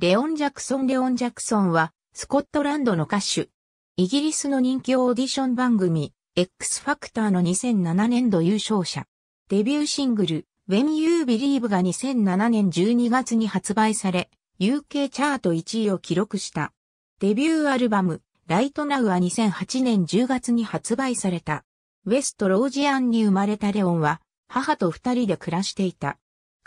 レオン・ジャクソン・レオン・ジャクソンは、スコットランドの歌手。イギリスの人気オーディション番組、X ファクターの2007年度優勝者。デビューシングル、When You Believe が2007年12月に発売され、UK チャート1位を記録した。デビューアルバム、l i g h t Now は2008年10月に発売された。ウェストロージアンに生まれたレオンは、母と二人で暮らしていた。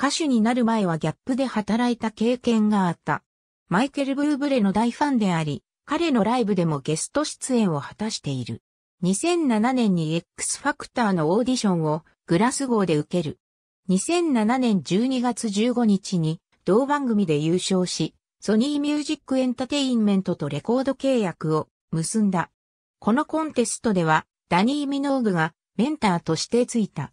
歌手になる前はギャップで働いた経験があった。マイケル・ブーブレの大ファンであり、彼のライブでもゲスト出演を果たしている。2007年に X ファクターのオーディションをグラス号で受ける。2007年12月15日に同番組で優勝し、ソニーミュージックエンタテインメントとレコード契約を結んだ。このコンテストではダニー・ミノーグがメンターとしてついた。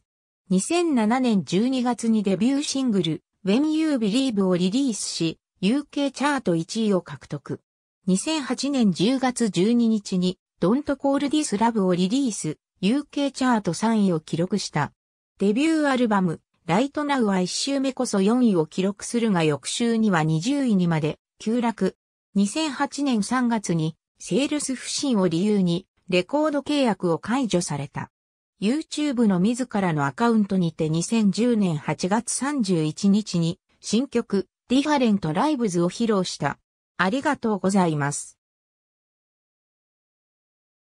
2007年12月にデビューシングル When You Believe をリリースし、UK チャート1位を獲得。2008年10月12日に Don't Call This Love をリリース、UK チャート3位を記録した。デビューアルバム、Right Now は1週目こそ4位を記録するが翌週には20位にまで急落。2008年3月にセールス不振を理由にレコード契約を解除された。YouTube の自らのアカウントにて2010年8月31日に新曲ディファレントライブズを披露した。ありがとうございます。